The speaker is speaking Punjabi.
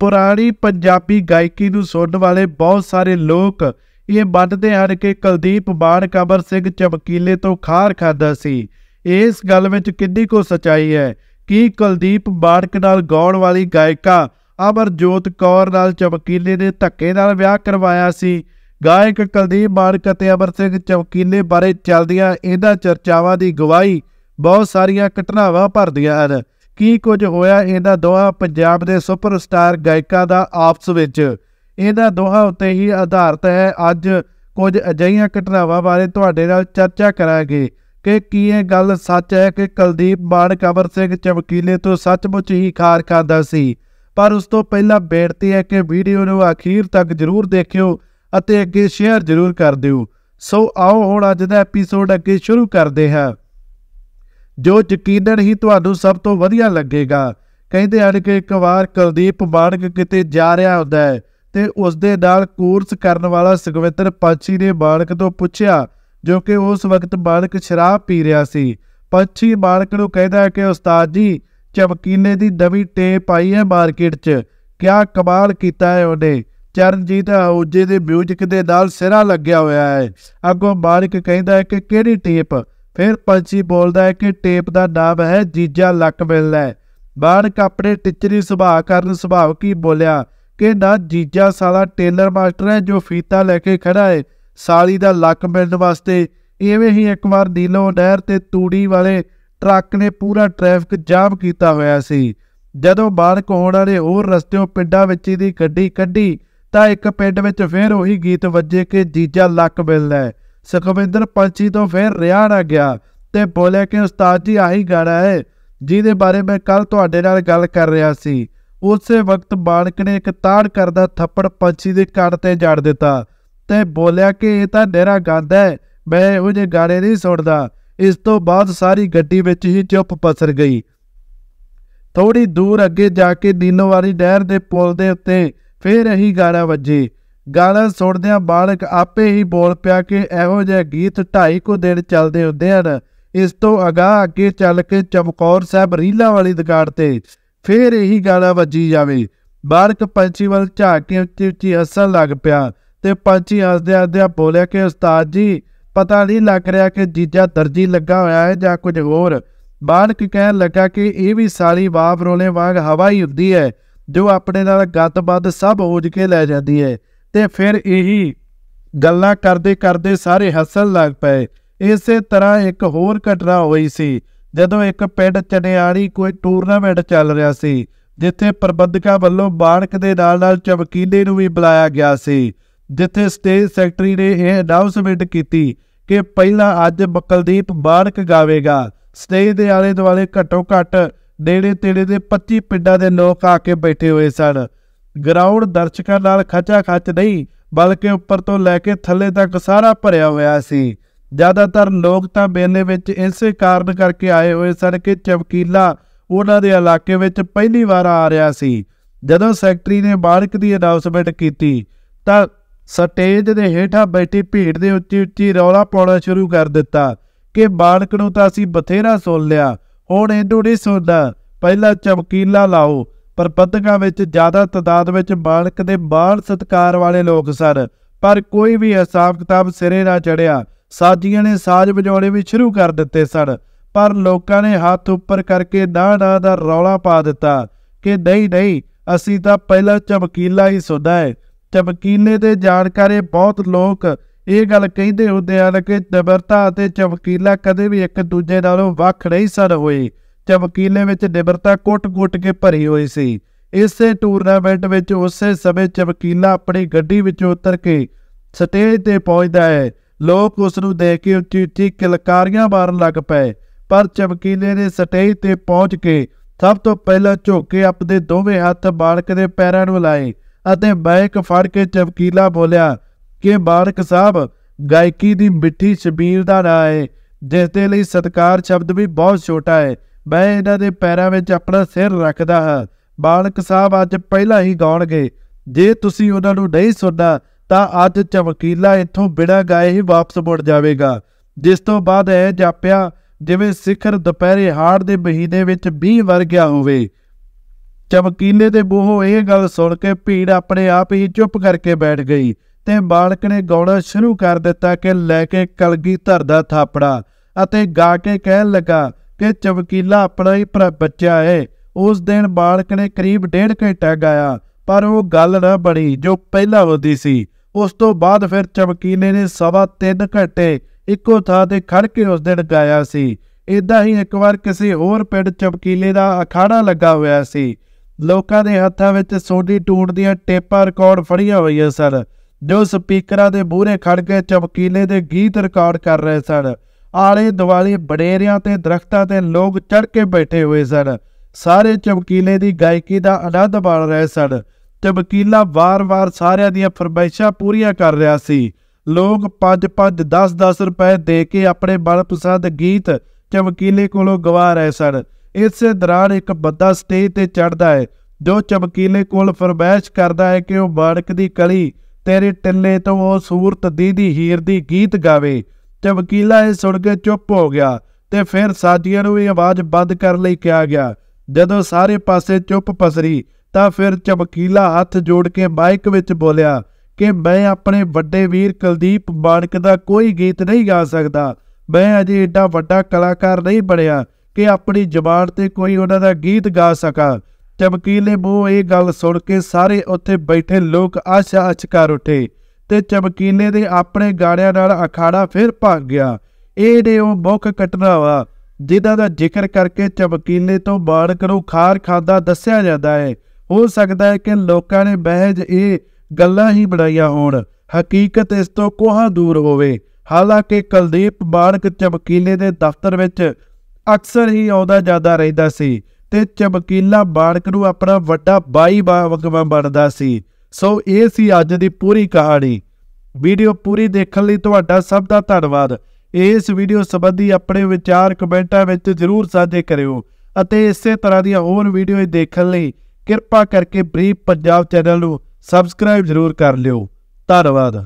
ਪੁਰਾਣੀ ਪੰਜਾਬੀ ਗਾਇਕੀ ਨੂੰ ਸੁਣਨ ਵਾਲੇ ਬਹੁਤ ਸਾਰੇ ਲੋਕ ਇਹ ਮੰਨਦੇ ਹਨ ਕਿ ਕੁਲਦੀਪ ਬਾਣ ਕਬਰ ਸਿੰਘ ਚਮਕੀਲੇ ਤੋਂ ਖਾਰ ਖਾਦਾ ਸੀ ਇਸ ਗੱਲ ਵਿੱਚ ਕਿੰਨੀ ਕੋ ਸਚਾਈ ਹੈ ਕਿ ਕੁਲਦੀਪ ਬਾੜਕ ਨਾਲ ਗਾਉਣ ਵਾਲੀ ਗਾਇਕਾ ਅਮਰਜੋਤ ਕੌਰ ਨਾਲ ਚਮਕੀਲੇ ਨੇ ਧੱਕੇ ਨਾਲ ਵਿਆਹ ਕਰਵਾਇਆ ਸੀ ਗਾਇਕ ਕੁਲਦੀਪ ਬਾੜਕ ਅਤੇ ਅਮਰ ਸਿੰਘ ਚਮਕੀਲੇ ਬਾਰੇ ਚੱਲਦੀਆਂ ਇਹਨਾਂ ਚਰਚਾਵਾਂ ਦੀ ਗਵਾਹੀ ਬਹੁਤ ਸਾਰੀਆਂ ਘਟਨਾਵਾਂ ਭਰਦੀਆਂ ਹਨ ਕੀ ਕੁਝ ਹੋਇਆ ਇਹਦਾ ਦੋਹਾ ਪੰਜਾਬ ਦੇ ਸੁਪਰਸਟਾਰ ਗਾਇਕਾਂ ਦਾ ਆਪਸ ਵਿੱਚ ਇਹਦਾ ਦੋਹਾ ਉੱਤੇ ਹੀ ਆਧਾਰਿਤ ਹੈ ਅੱਜ ਕੁਝ ਅਜਈਆਂ ਘਟਨਾਵਾਂ ਬਾਰੇ ਤੁਹਾਡੇ ਨਾਲ ਚਰਚਾ ਕਰਾਂਗੇ ਕਿ ਕੀ ਇਹ ਗੱਲ ਸੱਚ ਹੈ ਕਿ ਕੁਲਦੀਪ ਮਾਨ ਕਮਰ ਸਿੰਘ ਚਮਕੀਲੇ ਤੋਂ ਸੱਚਮੁੱਚ ਹੀ ਖਾਰ ਖਾਂਦਾ ਸੀ ਪਰ ਉਸ ਤੋਂ ਪਹਿਲਾਂ ਬੇਨਤੀ ਹੈ ਕਿ ਵੀਡੀਓ ਨੂੰ ਅਖੀਰ ਤੱਕ ਜ਼ਰੂਰ ਦੇਖਿਓ ਅਤੇ ਅੱਗੇ ਸ਼ੇਅਰ ਜ਼ਰੂਰ ਕਰ ਦਿਓ ਸੋ ਆਓ ਹੁਣ ਅੱਜ ਦਾ ਐਪੀਸੋਡ ਅੱਗੇ ਸ਼ੁਰੂ ਕਰਦੇ ਹਾਂ ਜੋ ਯਕੀਨਨ ਹੀ ਤੁਹਾਨੂੰ ਸਭ ਤੋਂ ਵਧੀਆ ਲੱਗੇਗਾ ਕਹਿੰਦੇ ਹਨ ਕਿ ਇੱਕ ਵਾਰ ਕੁਲਦੀਪ ਬਾੜਕ ਕਿਤੇ ਜਾ ਰਿਹਾ ਹੁੰਦਾ ਹੈ ਤੇ ਉਸ ਦੇ ਨਾਲ ਕੋਰਸ ਕਰਨ ਵਾਲਾ ਸੁਖਵਿੰਦਰ ਪੰਛੀ ਨੇ ਬਾੜਕ ਤੋਂ ਪੁੱਛਿਆ ਜੋ ਕਿ ਉਸ ਵਕਤ ਬਾੜਕ ਸ਼ਰਾਬ ਪੀ ਰਿਹਾ ਸੀ ਪੰਛੀ ਬਾੜਕ ਨੂੰ ਕਹਿੰਦਾ ਹੈ ਕਿ ਉਸਤਾਦ ਜੀ ਚਮਕੀਨੇ ਦੀ ਨਵੀਂ ਟੇਪ ਆਈ ਹੈ ਮਾਰਕੀਟ 'ਚ ਕਿਆ ਕਮਾਲ ਕੀਤਾ ਹੈ ਉਹਨੇ ਚਰਨਜੀਤ ਔਜੇ ਦੇ ਮਿਊਜ਼ਿਕ ਦੇ ਨਾਲ ਸਿਰਾ ਲੱਗਿਆ ਹੋਇਆ ਹੈ ਅੱਗੋਂ ਬਾੜਕ ਕਹਿੰਦਾ ਹੈ ਕਿ ਕਿਹੜੀ ਟੇਪ ਫਿਰ ਪੰਛੀ ਬੋਲਦਾ ਹੈ ਕਿ ਟੇਪ ਦਾ ਨਾਮ ਹੈ ਜੀਜਾ ਲੱਕ ਮਿਲਦਾ ਬਾਹਰ ਕਪੜੇ ਟਿਚਰੀ ਸੁਭਾਅ ਕਰਨ ਸੁਭਾਅ ਕੀ ਬੋਲਿਆ ਕਿ ਨਾ ਜੀਜਾ ਸਾਲਾ ਟੇਲਰ ਮਾਸਟਰ ਹੈ ਜੋ ਫੀਤਾ ਲੈ ਕੇ ਖੜਾ ਹੈ ਸਾਲੀ ਦਾ ਲੱਕ ਮਿਲਣ ਵਾਸਤੇ ਐਵੇਂ ਹੀ ਇੱਕ ਵਾਰ ਨੀਲੋ ਨਹਿਰ ਤੇ ਤੂੜੀ ਵਾਲੇ ਟਰੱਕ ਨੇ ਪੂਰਾ ਟ੍ਰੈਫਿਕ ਜਾਮ ਕੀਤਾ ਹੋਇਆ ਸੀ ਜਦੋਂ ਬਾਹਰ ਕੋਣ ਵਾਲੇ ਹੋਰ ਰਸਤਿਓਂ ਪਿੰਡਾਂ ਵਿੱਚ ਦੀ ਗੱਡੀ ਕੱਢੀ ਤਾਂ ਇੱਕ ਪਿੰਡ ਵਿੱਚ ਫੇਰ ਉਹੀ ਗੀਤ ਵੱਜੇ ਕਿ ਜੀਜਾ ਲੱਕ ਮਿਲਦਾ ਹੈ ਸੁਖਵਿੰਦਰ ਪੰਛੀ ਤੋਂ ਫੇਰ ਰਿਆ ਨਾ ਗਿਆ ਤੇ ਬੋਲੇ ਕਿ ਉਸਤਾਦ ਜੀ ਆਹੀ ਗਾਣਾ ਹੈ ਜਿਹਦੇ ਬਾਰੇ ਮੈਂ ਕੱਲ ਤੁਹਾਡੇ ਨਾਲ ਗੱਲ ਕਰ ਰਿਹਾ ਸੀ ਉਸੇ ਵਕਤ ਬਾਣਕ ਨੇ ਇੱਕ ਤਾੜ ਕਰਦਾ ਥੱਪੜ ਪੰਛੀ ਦੇ ਕੰਨ ਤੇ ਜੜ ਦਿੱਤਾ ਤੇ ਬੋਲਿਆ ਕਿ ਇਹ ਤਾਂ ਨੇਰਾ ਗਾਂਦਾ ਹੈ ਮੈਂ ਉਹ ਜੇ ਗਾਣੇ ਨਹੀਂ ਸੁਣਦਾ ਇਸ ਤੋਂ ਬਾਅਦ ਸਾਰੀ ਗੱਡੀ ਵਿੱਚ ਹੀ ਚੁੱਪ ਪਸਰ ਗਈ ਥੋੜੀ ਦੂਰ ਅੱਗੇ ਜਾ ਕੇ ਨੀਨੋਵਾਰੀ ਡੈਰ ਦੇ ਪੁਲ ਦੇ ਉੱਤੇ ਫੇਰ ਇਹੀ ਗਾਣਾ ਵੱਜੇ ਗਾਣਾ ਸੁਣਦਿਆਂ ਬਾਲਕ ਆਪੇ ਹੀ ਬੋਲ ਪਿਆ ਕਿ ਇਹੋ ਜਿਹਾ ਗੀਤ ਢਾਈ ਕੋ ਦਿਨ ਚੱਲਦੇ ਹੁੰਦੇ ਹਨ ਇਸ ਤੋਂ ਅਗਾਹ ਅੱਗੇ ਚੱਲ ਕੇ ਚਮਕੌਰ ਸਾਹਿਬ ਰੀਲਾ ਵਾਲੀ ਦੁਕਾਨ ਤੇ ਫੇਰ ਇਹੀ ਗਾਣਾ ਵੱਜੀ ਜਾਵੇ ਬਾਲਕ ਪੰਛੀ ਵੱਲ ਝਾਕ ਕੇ ਉੱਚੀ ਉੱਚੀ ਹੱਸਣ ਲੱਗ ਪਿਆ ਤੇ ਪੰਛੀ ਹੱਸਦੇ ਹੱਸਦੇ ਬੋਲਿਆ ਕਿ ਉਸਤਾਦ ਜੀ ਪਤਾ ਨਹੀਂ ਲੱਗ ਰਿਹਾ ਕਿ ਜੀਜਾ ਦਰਜੀ ਲੱਗਾ ਹੋਇਆ ਹੈ ਜਾਂ ਕੁਝ ਹੋਰ ਬਾਲਕ ਕਹਿਣ ਲੱਗਾ ਕਿ ਇਹ ਵੀ ਸਾਰੀ ਬਾਪ ਰੋਲੇ ਵਾਂਗ ਹਵਾ ਹੀ ਹੁੰਦੀ ਹੈ ਜੋ ਆਪਣੇ ਨਾਲ ਗੱਤਬੱਦ ਸਭ ਹੋਜ ਕੇ ਲੈ ਜਾਂਦੀ ਹੈ ਤੇ ਫਿਰ ਇਹੀ ਗੱਲਾਂ ਕਰਦੇ ਕਰਦੇ ਸਾਰੇ ਹੱਸਣ ਲੱਗ ਪਏ ਇਸੇ ਤਰ੍ਹਾਂ ਇੱਕ ਹੋਰ ਘਟਨਾ ਹੋਈ ਸੀ ਜਦੋਂ ਇੱਕ ਪਿੰਡ ਚਨਿਆੜੀ ਕੋਈ ਟੂਰਨਾਮੈਂਟ ਚੱਲ ਰਿਹਾ ਸੀ ਜਿੱਥੇ ਪ੍ਰਬੰਧਕਾਂ ਵੱਲੋਂ ਬਾਣਕ ਦੇ ਨਾਲ-ਨਾਲ ਚਮਕੀਲੇ ਨੂੰ ਵੀ ਬੁਲਾਇਆ ਗਿਆ ਸੀ ਜਿੱਥੇ ਸਟੇਜ ਸੈਕਟਰੀ ਨੇ ਇਹ ਅਨਾਉਂਸਮੈਂਟ ਕੀਤੀ ਕਿ ਪਹਿਲਾਂ ਅੱਜ ਬਕਲਦੀਪ ਬਾਣਕ ਗਾਵੇਗਾ ਸਟੇਜ ਦੇ ਆਲੇ ਦੁਆਲੇ ਘੱਟੋ ਘੱਟ ਡੇੜੇ ਤੇੜੇ ਦੇ 25 ਪਿੰਡਾਂ ਦੇ ਲੋਕ ਆ ਕੇ ਬੈਠੇ ਹੋਏ ਸਨ ਗਰਾਊਂਡ ਦਰਸ਼ਕਾਂ ਨਾਲ ਖਚਾ ਖਚ ਨਹੀਂ ਬਲਕਿ ਉੱਪਰ ਤੋਂ ਲੈ ਕੇ ਥੱਲੇ ਤੱਕ ਸਾਰਾ ਭਰਿਆ ਹੋਇਆ ਸੀ ਜ਼ਿਆਦਾਤਰ ਲੋਕ ਤਾਂ ਬੇਨੇ ਵਿੱਚ ਇਸੇ ਕਾਰਨ ਕਰਕੇ ਆਏ ਹੋਏ ਸਨ ਕਿ ਚਮਕੀਲਾ ਉਹਨਾਂ ਦੇ ਇਲਾਕੇ ਵਿੱਚ ਪਹਿਲੀ ਵਾਰ ਆ ਰਿਹਾ ਸੀ ਜਦੋਂ ਸੈਕਟਰੀ ਨੇ ਬਾੜਕ ਦੀ ਅਨਾਉਂਸਮੈਂਟ ਕੀਤੀ ਤਾਂ ਸਟੇਜ ਦੇ ਹੇਠਾਂ ਬੈਠੀ ਭੀੜ ਦੇ ਉੱਚੀ ਉੱਚੀ ਰੌਲਾ ਪਾਉਣਾ ਸ਼ੁਰੂ ਕਰ ਦਿੱਤਾ ਕਿ ਮਾਲਕ ਨੂੰ ਤਾਂ ਅਸੀਂ ਬਥੇਰਾ ਸੁਣ ਲਿਆ ਹੁਣ ਇਹਨੂੰ ਨਹੀਂ ਸੁਣਦਾ ਪਹਿਲਾਂ ਚਮਕੀਲਾ ਲਾਓ ਪ੍ਰਬੰਧਕਾਂ ਵਿੱਚ ਜ਼ਿਆਦਾ ਤਦਾਦ ਵਿੱਚ ਮਾਲਕ ਦੇ ਮਾਣ ਸਤਕਾਰ ਵਾਲੇ ਲੋਕ ਸਨ ਪਰ ਕੋਈ ਵੀ ਹਿਸਾਬ ਕਿਤਾਬ ਸਿਰੇ ਨਾ ਚੜਿਆ ਸਾਜੀਆਂ ਨੇ ਸਾਜ ਵਜਾਉਣੇ ਵੀ ਸ਼ੁਰੂ ਕਰ ਦਿੱਤੇ ਸਨ ਪਰ ਲੋਕਾਂ ਨੇ ਹੱਥ ਉੱਪਰ ਕਰਕੇ ਨਾ ਨਾ ਦਾ ਰੌਲਾ ਪਾ ਦਿੱਤਾ ਕਿ ਨਹੀਂ ਨਹੀਂ ਅਸੀਂ ਤਾਂ ਪਹਿਲਾਂ ਚਮਕੀਲਾ ਹੀ ਸੁਦਾ ਹੈ ਚਮਕੀਲੇ ਦੇ ਜਾਣਕਾਰੇ ਬਹੁਤ ਲੋਕ ਇਹ ਗੱਲ ਕਹਿੰਦੇ ਹੁੰਦੇ ਹਨ ਕਿ ਦਬਰਤਾ ਅਤੇ ਚਮਕੀਲਾ ਕਦੇ ਵੀ ਇੱਕ ਦੂਜੇ ਨਾਲੋਂ ਵੱਖ ਨਹੀਂ ਸਨ ਹੋਏ ਜਾਂ ਵਕੀਲੇ ਵਿੱਚ ਨਿਮਰਤਾ ਕੁੱਟ-ਕੁੱਟ ਕੇ ਭਰੀ ਹੋਈ ਸੀ ਇਸੇ ਟੂਰਨਾਮੈਂਟ ਵਿੱਚ ਉਸੇ ਸਮੇਂ ਚ ਵਕੀਲਾ ਆਪਣੀ ਗੱਡੀ ਵਿੱਚੋਂ ਉਤਰ ਕੇ ਸਟੇਜ ਤੇ ਪਹੁੰਚਦਾ ਹੈ ਲੋਕ ਉਸ ਨੂੰ ਦੇਖ ਕੇ ਉੱਚੀ ਉੱਚੀ ਕਿਲਕਾਰੀਆਂ ਮਾਰਨ ਲੱਗ ਪਏ ਪਰ ਚਮਕੀਲੇ ਨੇ ਸਟੇਜ ਤੇ ਪਹੁੰਚ ਕੇ ਸਭ ਤੋਂ ਪਹਿਲਾਂ ਝੁੱਕ ਕੇ ਆਪਣੇ ਦੋਵੇਂ ਹੱਥ ਬਾਲਕ ਦੇ ਪੈਰਾਂ ਨੂੰ ਲਾਏ ਅਤੇ ਬੈਕ ਫੜ ਕੇ ਚਮਕੀਲਾ ਬੋਲਿਆ ਕਿ ਬਾਲਕ ਸਾਹਿਬ ਗਾਇਕੀ ਦੀ ਮਿੱਠੀ ਸ਼ਬੀਰ ਦਾ ਨਾਂ ਹੈ ਜਿਸ ਦੇ ਲਈ ਸਤਕਾਰ ਸ਼ਬਦ ਵੀ ਬਹੁਤ ਛੋਟਾ ਹੈ ਮੈਂ ਇਹਨਾਂ ਦੇ ਪੈਰਾਂ ਵਿੱਚ ਆਪਣਾ ਸਿਰ ਰੱਖਦਾ ਹਾਂ ਬਾਲਕ ਸਾਹਿਬ ਅੱਜ ਪਹਿਲਾਂ ਹੀ ਗਾਉਣਗੇ ਜੇ ਤੁਸੀਂ ਉਹਨਾਂ ਨੂੰ ਨਹੀਂ ਸੁਣਨਾ ਤਾਂ ਅੱਜ ਚਮਕੀਲਾ ਇੱਥੋਂ ਬਿਨਾਂ ਗਾਏ ਹੀ ਵਾਪਸ ਮੁੜ ਜਾਵੇਗਾ ਜਿਸ ਤੋਂ ਬਾਅਦ ਇਹ ਜਾਪਿਆ ਜਿਵੇਂ ਸਿਖਰ ਦੁਪਹਿਰੇ ਹਾੜ ਦੇ ਮਹੀਨੇ ਵਿੱਚ 20 ਵਰ ਗਿਆ ਹੋਵੇ ਚਮਕੀਲੇ ਦੇ ਬੂਹੋਂ ਇਹ ਗੱਲ ਸੁਣ ਕੇ ਭੀੜ ਆਪਣੇ ਆਪ ਹੀ ਚੁੱਪ ਕਰਕੇ ਬੈਠ ਗਈ ਤੇ ਬਾਲਕ ਨੇ ਗਾਉਣਾ ਸ਼ੁਰੂ ਕਰ ਦਿੱਤਾ ਕਿ ਲੈ ਕੇ ਕਲਗੀ ਧਰਦਾ ਥਾਪੜਾ ਅਤੇ ਗਾ ਕੇ ਕਹਿਣ ਲੱਗਾ ਕਿ ਚਵਕੀਲਾ ਆਪਣਾ ਹੀ ਬੱਚਾ ਹੈ ਉਸ ਦਿਨ ਬਾਲਕ ਨੇ ਕਰੀਬ ਡੇਢ ਘੰਟਾ ਗਾਇਆ ਪਰ ਉਹ ਗੱਲ ਨਾ ਬਣੀ ਜੋ ਪਹਿਲਾਂ ਹੁੰਦੀ ਸੀ ਉਸ ਤੋਂ ਬਾਅਦ ਫਿਰ ਚਵਕੀਲੇ ਨੇ ਸਵਾ 3 ਘੰਟੇ ਇੱਕੋ ਥਾਂ ਤੇ ਖੜ ਕੇ ਉਸ ਦਿਨ ਗਾਇਆ ਸੀ ਇਦਾਂ ਹੀ ਇੱਕ ਵਾਰ ਕਿਸੇ ਹੋਰ ਪਿੰਡ ਚਵਕੀਲੇ ਦਾ ਅਖਾੜਾ ਲੱਗਾ ਹੋਇਆ ਸੀ ਲੋਕਾਂ ਦੇ ਹੱਥਾਂ ਵਿੱਚ ਸੋਡੀ ਟੂਟ ਦੀਆਂ ਟੇਪਾਂ ਰਿਕਾਰਡ ਫੜੀਆਂ ਹੋਈਆਂ ਸਨ ਜੋ ਸਪੀਕਰਾਂ ਦੇ ਬੂਰੇ ਖੜ ਕੇ ਚਮਕੀਲੇ ਦੇ ਗੀਤ ਰਿਕਾਰਡ ਕਰ ਰਹੇ ਸਨ ਆਲੇ ਦੁਆਲੇ ਬੜੇਰਿਆਂ ਤੇ ਦਰਖਤਾਂ ਤੇ ਲੋਕ ਚੜ ਕੇ ਬੈਠੇ ਹੋਏ ਸਨ ਸਾਰੇ ਚਮਕੀਲੇ ਦੀ ਗਾਇਕੀ ਦਾ ਅਨੰਦ ਮਾਣ ਰਹੇ ਸਨ ਚਮਕੀਲਾ ਵਾਰ-ਵਾਰ ਸਾਰਿਆਂ ਦੀਆਂ ਫਰਮਾਇਸ਼ਾਂ ਪੂਰੀਆਂ ਕਰ ਰਿਹਾ ਸੀ ਲੋਕ 5-5 10-10 ਰੁਪਏ ਦੇ ਕੇ ਆਪਣੇ ਮਨਪਸੰਦ ਗੀਤ ਚਮਕੀਲੇ ਕੋਲੋਂ ਗਵਾ ਰਹੇ ਸਨ ਇਸੇ ਦੌਰਾਨ ਇੱਕ ਬੱਦਾ ਸਟੇਜ ਤੇ ਚੜਦਾ ਹੈ ਜੋ ਚਮਕੀਲੇ ਕੋਲ ਫਰਮਾਇਸ਼ ਕਰਦਾ ਹੈ ਕਿ ਉਹ ਬਾੜਕ ਦੀ ਕਲੀ ਤੇਰੇ ਟਿੱਲੇ ਤੋਂ ਉਹ ਸੂਰਤ ਦੀਦੀ ਹੀਰ ਦੀ ਗੀਤ ਗਾਵੇ ਤੇ ਵਕੀਲਾ ਇਹ ਸੁਣ ਕੇ ਚੁੱਪ ਹੋ ਗਿਆ ਤੇ ਫਿਰ ਸਾਥੀਆਂ ਨੂੰ ਵੀ ਆਵਾਜ਼ ਬੰਦ ਕਰਨ ਲਈ ਕਿਹਾ ਗਿਆ ਜਦੋਂ ਸਾਰੇ ਪਾਸੇ ਚੁੱਪ ਪਸਰੀ ਤਾਂ ਫਿਰ ਚਮਕੀਲਾ ਹੱਥ ਜੋੜ ਕੇ ਮਾਈਕ ਵਿੱਚ ਬੋਲਿਆ ਕਿ ਮੈਂ ਆਪਣੇ ਵੱਡੇ ਵੀਰ ਕੁਲਦੀਪ ਬਾਣਕ ਦਾ ਕੋਈ ਗੀਤ ਨਹੀਂ ਗਾ ਸਕਦਾ ਮੈਂ ਅਜੇ ਏਡਾ ਵੱਡਾ ਕਲਾਕਾਰ ਨਹੀਂ ਬਣਿਆ ਕਿ ਆਪਣੀ ਜ਼ਬਾਨ ਤੇ ਕੋਈ ਉਹਨਾਂ ਦਾ ਗੀਤ ਗਾ ਸਕਾਂ ਚਮਕੀਲੇ ਮੂੰਹ ਇਹ ਗੱਲ ਸੁਣ ਕੇ ਸਾਰੇ ਉੱਥੇ ਬੈਠੇ ਲੋਕ ਆਸ਼ਾ ਅਚਕਾਰ ਉੱਠੇ ਤੇ ਚਮਕੀਲੇ ਦੇ ਆਪਣੇ ਗਾੜਿਆਂ ਨਾਲ ਅਖਾੜਾ ਫਿਰ ਭੱਗ ਗਿਆ ਇਹ ਨੇ ਉਹ ਮੁੱਖ ਵਾ ਜਿਨ੍ਹਾਂ ਦਾ ਜ਼ਿਕਰ ਕਰਕੇ ਚਮਕੀਲੇ ਤੋਂ ਬਾੜ ਨੂੰ ਖਾਰ ਖਾਦਾ ਦੱਸਿਆ ਜਾਂਦਾ ਹੈ ਹੋ ਸਕਦਾ ਹੈ ਕਿ ਲੋਕਾਂ ਨੇ ਬਹਿਜ ਇਹ ਗੱਲਾਂ ਹੀ ਬਣਾਈਆਂ ਹੋਣ ਹਕੀਕਤ ਇਸ ਤੋਂ ਕੋਹਾਂ ਦੂਰ ਹੋਵੇ ਹਾਲਾਂਕਿ ਕਲਦੀਪ ਬਾੜਕ ਚਮਕੀਲੇ ਦੇ ਦਫ਼ਤਰ ਵਿੱਚ ਅਕਸਰ ਹੀ ਆਉਂਦਾ ਜਾਂਦਾ ਰਹਿੰਦਾ ਸੀ ਤੇ ਚਮਕੀਲਾ ਬਾੜਕ ਨੂੰ ਆਪਣਾ ਵੱਡਾ ਬਾਈ ਬਾਵਕਵਾ ਬਣਦਾ ਸੀ ਸੋ ਇਹ ਸੀ ਅੱਜ ਦੀ ਪੂਰੀ ਕਹਾਣੀ ਵੀਡੀਓ ਪੂਰੀ ਦੇਖਣ ਲਈ ਤੁਹਾਡਾ ਸਭ ਦਾ ਧੰਨਵਾਦ ਇਸ ਵੀਡੀਓ ਸੰਬੰਧੀ ਆਪਣੇ ਵਿਚਾਰ ਕਮੈਂਟਾਂ ਵਿੱਚ ਜ਼ਰੂਰ ਸਾਂਝੇ ਕਰਿਓ ਅਤੇ ਇਸੇ ਤਰ੍ਹਾਂ ਦੀਆਂ ਹੋਰ ਵੀਡੀਓ ਦੇਖਣ ਲਈ ਕਿਰਪਾ ਕਰਕੇ ਬ੍ਰੀਫ ਪੰਜਾਬ ਚੈਨਲ ਨੂੰ ਸਬਸਕ੍ਰਾਈਬ ਜ਼ਰੂਰ ਕਰ ਲਿਓ ਧੰਨਵਾਦ